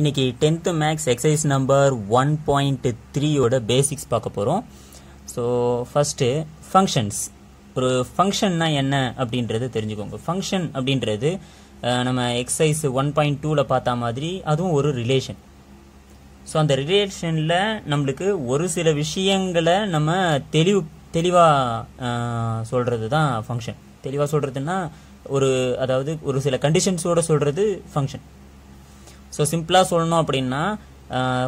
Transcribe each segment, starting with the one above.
இன்றைக்கி tenth maths exercise number one point த்ரீயோட basics பார்க்க போகிறோம் ஸோ ஃபஸ்ட்டு ஃபங்க்ஷன்ஸ் ஒரு ஃபங்க்ஷன்னா என்ன அப்படின்றது தெரிஞ்சுக்கோங்க ஃபங்க்ஷன் அப்படின்றது நம்ம எக்ஸசைஸ் ஒன் பாயிண்ட் டூவில் பார்த்தா மாதிரி அதுவும் ஒரு ரிலேஷன் ஸோ அந்த ரிலேஷனில் நம்மளுக்கு ஒரு சில விஷயங்களை நம்ம தெளிவு தெளிவாக சொல்கிறது தான் ஃபங்க்ஷன் தெளிவாக சொல்கிறதுன்னா ஒரு அதாவது ஒரு சில கண்டிஷன்ஸோடு சொல்கிறது ஃபங்க்ஷன் ஸோ சிம்பிளாக சொல்லணும் அப்படின்னா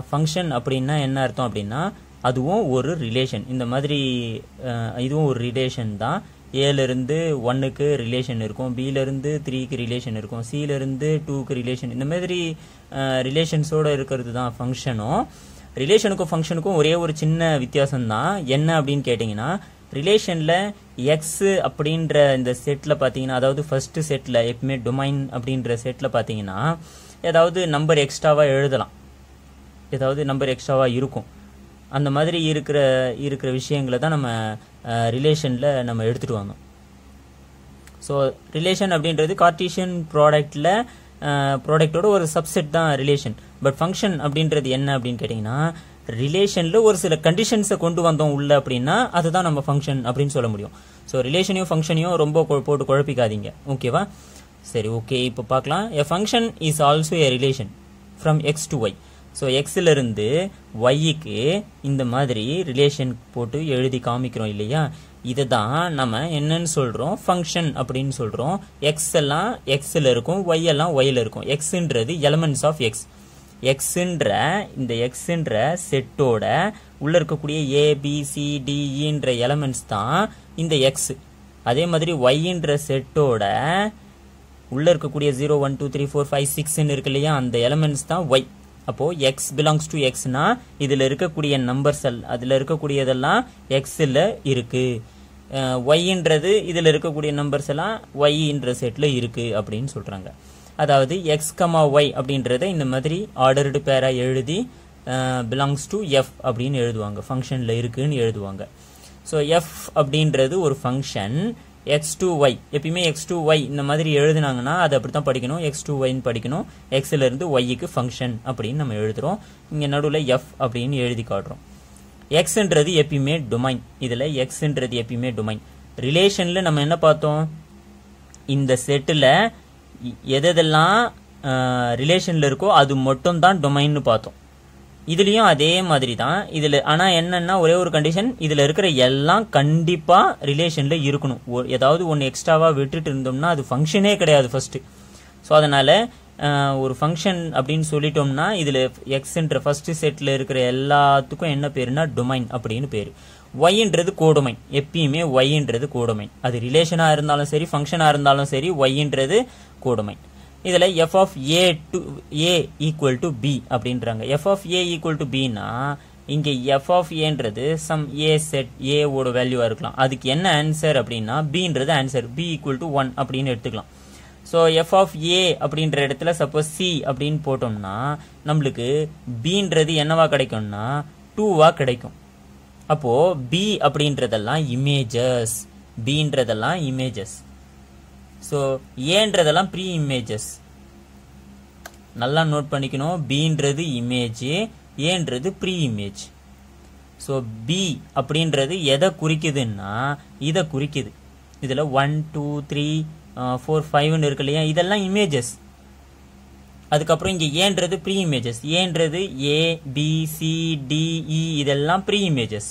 ஃபங்க்ஷன் அப்படின்னா என்ன அர்த்தம் அப்படின்னா அதுவும் ஒரு ரிலேஷன் இந்த மாதிரி இதுவும் ஒரு ரிலேஷன் தான் ஏலேருந்து ஒன்னுக்கு ரிலேஷன் இருக்கும் பியிலேருந்து த்ரீக்கு ரிலேஷன் இருக்கும் சியிலேருந்து டூக்கு ரிலேஷன் இந்த மாதிரி ரிலேஷன்ஸோடு இருக்கிறது தான் ஃபங்க்ஷனும் ரிலேஷனுக்கும் ஃபங்க்ஷனுக்கும் ஒரே ஒரு சின்ன வித்தியாசம் என்ன அப்படின்னு கேட்டிங்கன்னா ரிலேஷனில் எக்ஸ் அப்படின்ற இந்த செட்டில் பார்த்தீங்கன்னா அதாவது ஃபஸ்ட்டு செட்டில் எப்பவுமே டொமைன் அப்படின்ற செட்டில் பார்த்தீங்கன்னா ஏதாவது நம்பர் எக்ஸ்ட்ராவாக எழுதலாம் ஏதாவது நம்பர் எக்ஸ்ட்ராவாக இருக்கும் அந்த மாதிரி இருக்கிற இருக்கிற விஷயங்களை தான் நம்ம ரிலேஷனில் நம்ம எடுத்துகிட்டு வந்தோம் ஸோ ரிலேஷன் அப்படின்றது கார்டீஷியன் ப்ராடக்டில் ப்ராடக்டோட ஒரு சப்செட் தான் ரிலேஷன் பட் ஃபங்க்ஷன் அப்படின்றது என்ன அப்படின்னு கேட்டிங்கன்னா ரிலேஷனில் ஒரு சில கண்டிஷன்ஸை கொண்டு வந்தோம் உள்ள அப்படின்னா அதுதான் நம்ம ஃபங்க்ஷன் அப்படின்னு சொல்ல முடியும் ஸோ ரிலேஷனையும் ஃபங்க்ஷனையும் ரொம்ப போட்டு குழப்பிக்காதீங்க ஓகேவா சரி ஓகே இப்போ பார்க்கலாம் a function is also a relation from X to Y so எக்ஸ்லேருந்து ஒய்க்கு இந்த மாதிரி ரிலேஷன் போட்டு எழுதி காமிக்கிறோம் இல்லையா இதை தான் நம்ம என்னன்னு சொல்கிறோம் ஃபங்க்ஷன் அப்படின்னு சொல்கிறோம் எக்ஸ் எல்லாம் எக்ஸில் இருக்கும் ஒய் எல்லாம் ஒய்யில் இருக்கும் எக்ஸுன்றது எலமெண்ட்ஸ் ஆஃப் எக்ஸ் எக்ஸுன்ற இந்த எக்ஸுன்ற செட்டோட உள்ளே இருக்கக்கூடிய ஏபிசிடிஇன்ற e எலமெண்ட்ஸ் தான் இந்த எக்ஸு அதே மாதிரி ஒய்ன்ற செட்டோட உள்ளே இருக்கக்கூடிய zero one two three four five சிக்ஸ்ன்னு இருக்கு இல்லையா அந்த எலமெண்ட்ஸ் தான் ஒய் அப்போது எக்ஸ் பிலாங்ஸ் டு எக்ஸ்னா இதில் இருக்கக்கூடிய நம்பர்ஸ் அல் அதில் இருக்கக்கூடியதெல்லாம் எக்ஸில் இருக்குது ஒய்ன்றது இதில் இருக்கக்கூடிய நம்பர்ஸ் எல்லாம் ஒய்ன்ற செட்டில் இருக்குது அப்படின்னு சொல்கிறாங்க அதாவது எக்ஸ் கமா ஒய் அப்படின்றத இந்த மாதிரி ஆர்டர்டு பேராக எழுதி பிலாங்ஸ் டு எஃப் அப்படின்னு எழுதுவாங்க ஃபங்க்ஷனில் இருக்குன்னு எழுதுவாங்க ஸோ எஃப் அப்படின்றது ஒரு ஃபங்க்ஷன் எக்ஸ் டூ ஒய் எப்பயுமே எக்ஸ் டூ ஒய் இந்த மாதிரி எழுதினாங்கன்னா அது அப்படி தான் படிக்கணும் எக்ஸ் டூ ஒய்ன்னு படிக்கணும் எக்ஸ்லேருந்து ஒய்க்கு ஃபங்க்ஷன் அப்படின்னு நம்ம எழுதுகிறோம் இங்கே நடுவில் எஃப் அப்படின்னு எழுதி காட்டுறோம் எக்ஸ்ன்றது எப்பயுமே டொமைன் இதில் எக்ஸ்ன்றது எப்பயுமே டொமைன் ரிலேஷனில் நம்ம என்ன பார்த்தோம் இந்த செட்டில் எதெல்லாம் ரிலேஷனில் இருக்கோ அது மட்டும் தான் டொமைன்னு பார்த்தோம் இதுலேயும் அதே மாதிரி தான் இதில் ஆனால் என்னென்னா ஒரே ஒரு கண்டிஷன் இதில் இருக்கிற எல்லாம் கண்டிப்பாக ரிலேஷனில் இருக்கணும் ஏதாவது ஒன்று எக்ஸ்ட்ராவாக விட்டுட்டு இருந்தோம்னா அது ஃபங்க்ஷனே கிடையாது ஃபஸ்ட்டு ஸோ அதனால் ஒரு ஃபங்க்ஷன் அப்படின்னு சொல்லிட்டோம்னா இதில் எக்ஸ்ன்ற ஃபஸ்ட்டு செட்டில் இருக்கிற எல்லாத்துக்கும் என்ன பேருனா டொமைன் அப்படின்னு பேர் ஒய்ன்றது கோடொமைன் எப்பயுமே ஒய்ன்றது கோடொமைன் அது ரிலேஷனாக இருந்தாலும் சரி ஃபங்க்ஷனாக இருந்தாலும் சரி ஒய்ன்றது கோடொமைன் இதில் F of A to A equal to B அப்படின்றாங்க F of A equal to பின்னா இங்கே எஃப் ஆஃப் ஏன்றது சம் ஏ செட் ஏவோட வேல்யூவாக இருக்கலாம் அதுக்கு என்ன ஆன்சர் அப்படின்னா பின்றது answer B equal to one அப்படின்னு எடுத்துக்கலாம் ஸோ எஃப் ஆஃப் ஏ அப்படின்ற இடத்துல சப்போஸ் சி அப்படின்னு போட்டோம்னா நம்மளுக்கு பின்றது என்னவா கிடைக்கும்னா டூவா கிடைக்கும் அப்போது பி அப்படின்றதெல்லாம் இமேஜஸ் பின்றதெல்லாம் இமேஜஸ் ஸோ ஏன்றதெல்லாம் ப்ரீ இமேஜஸ் நல்லா நோட் பண்ணிக்கணும் பின்றது இமேஜ் ஏன்றது ப்ரீ இமேஜ் ஸோ பி அப்படின்றது எதை குறிக்குதுன்னா இதை குறிக்குது இதில் ஒன் டூ த்ரீ ஃபோர் ஃபைவ்னு இருக்கு இல்லையா இதெல்லாம் இமேஜஸ் அதுக்கப்புறம் இங்கே ஏன்றது ப்ரீ இமேஜஸ் ஏன்றது A B C D e, இதெல்லாம் ப்ரீ இமேஜஸ்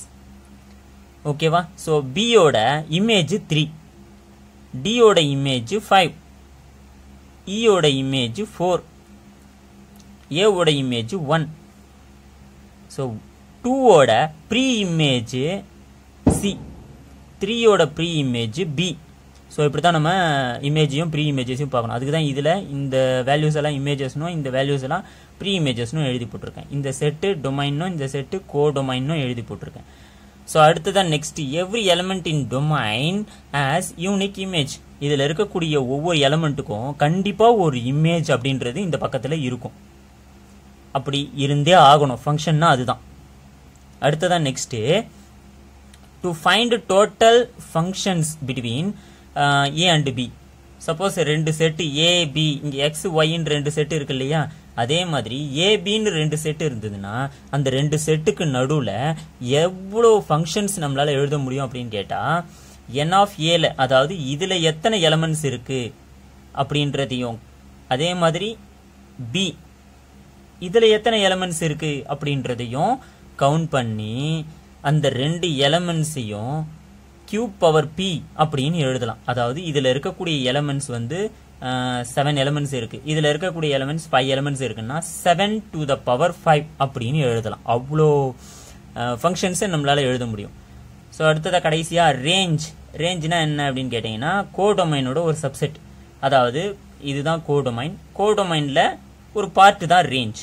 ஓகேவா ஸோ பியோட இமேஜ் த்ரீ டியோட இமேஜ் ஃபைவ் இயோட இமேஜ் ஃபோர் ஏவோட இமேஜ் ஒன் ஸோ டூவோட ப்ரீ இமேஜ் சி த்ரீயோட ப்ரீ இமேஜ் பி ஸோ இப்படி தான் நம்ம இமேஜையும் ப்ரீ இமேஜஸையும் பார்க்கணும் அதுக்கு தான் இதில் இந்த வேல்யூஸ் எல்லாம் இமேஜஸ்னும் இந்த வேல்யூஸ் எல்லாம் ப்ரீ இமேஜஸ்னும் எழுதி போட்டிருக்கேன் இந்த செட்டு டொமைனும் இந்த செட்டு கோ டொமைனும் எழுதி போட்டிருக்கேன் ஸோ அடுத்ததான் next, every element in domain has unique image இதில் இருக்கக்கூடிய ஒவ்வொரு எலமெண்ட்டுக்கும் கண்டிப்பாக ஒரு இமேஜ் அப்படின்றது இந்த பக்கத்தில் இருக்கும் அப்படி இருந்தே ஆகணும் ஃபங்க்ஷன்னா அதுதான் அடுத்ததான் next to find total functions between A and B suppose ரெண்டு செட்டு ஏ பி இங்கே எக்ஸ் ஒய்ன்னு ரெண்டு செட்டு இருக்கு இல்லையா அதே மாதிரி ஏபின்னு ரெண்டு செட்டு இருந்ததுன்னா அந்த ரெண்டு செட்டுக்கு நடுவில் எவ்வளோ ஃபங்க்ஷன்ஸ் நம்மளால் எழுத முடியும் அப்படின்னு கேட்டால் என் ஆஃப் ஏல அதாவது இதில் எத்தனை எலமெண்ட்ஸ் இருக்குது அப்படின்றதையும் அதே மாதிரி பி இதில் எத்தனை எலமெண்ட்ஸ் இருக்குது அப்படின்றதையும் கவுண்ட் பண்ணி அந்த ரெண்டு எலமெண்ட்ஸையும் கியூப் பவர் பி அப்படின்னு எழுதலாம் அதாவது இதில் இருக்கக்கூடிய எலமெண்ட்ஸ் வந்து செவன் எலமெண்ட்ஸ் இருக்குது இதில் இருக்கக்கூடிய எலமெண்ட்ஸ் ஃபைவ் எலமெண்ட்ஸ் இருக்குன்னா seven to the power five அப்படின்னு எழுதலாம் அவ்வளோ ஃபங்க்ஷன்ஸை நம்மளால் எழுத முடியும் ஸோ அடுத்ததாக கடைசியாக ரேஞ்ச் ரேஞ்ச்னா என்ன அப்படின்னு கேட்டிங்கன்னா கோடொமைனோட ஒரு சப்செட் அதாவது இதுதான் கோடொமைன் கோடொமைனில் ஒரு பார்ட்டு தான் ரேஞ்ச்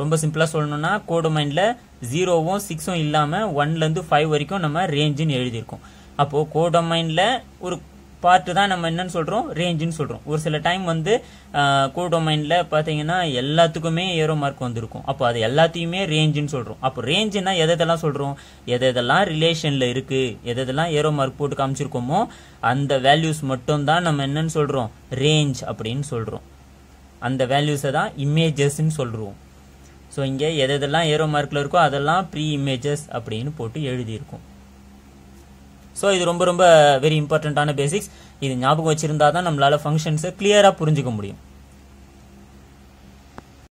ரொம்ப சிம்பிளாக சொல்லணும்னா கோடொமைனில் ஜீரோவும் சிக்ஸும் இல்லாமல் ஒன்லேருந்து ஃபைவ் வரைக்கும் நம்ம ரேஞ்சுன்னு எழுதியிருக்கோம் அப்போது கோடொமைனில் ஒரு பார்ட்டு தான் நம்ம என்னன்னு சொல்கிறோம் ரேஞ்சுன்னு சொல்கிறோம் ஒரு சில டைம் வந்து கோடொமைனில் பார்த்தீங்கன்னா எல்லாத்துக்குமே ஏரோ மார்க் வந்திருக்கும் அப்போ அது எல்லாத்தையுமே ரேஞ்சுன்னு சொல்கிறோம் அப்போ எதை எதெல்லாம் சொல்கிறோம் எதை எதெல்லாம் ரிலேஷனில் இருக்குது எதெல்லாம் ஏரோ மார்க் போட்டு காமிச்சிருக்கோமோ அந்த வேல்யூஸ் மட்டும் நம்ம என்னன்னு சொல்கிறோம் ரேஞ்ச் அப்படின்னு சொல்கிறோம் அந்த வேல்யூஸை தான் இமேஜஸ்ன்னு சொல்கிறோம் ஸோ இங்கே எதெல்லாம் ஏரோ மார்க்கில் இருக்கோ அதெல்லாம் ப்ரீ இமேஜஸ் அப்படின்னு போட்டு எழுதியிருக்கோம் ஸோ இது ரொம்ப ரொம்ப வெரி இம்பார்ட்டண்ட்டான பேசிக்ஸ் இது ஞாபகம் வச்சுருந்தா தான் நம்மளால் ஃபங்க்ஷன்ஸை கிளியராக புரிஞ்சுக்க முடியும்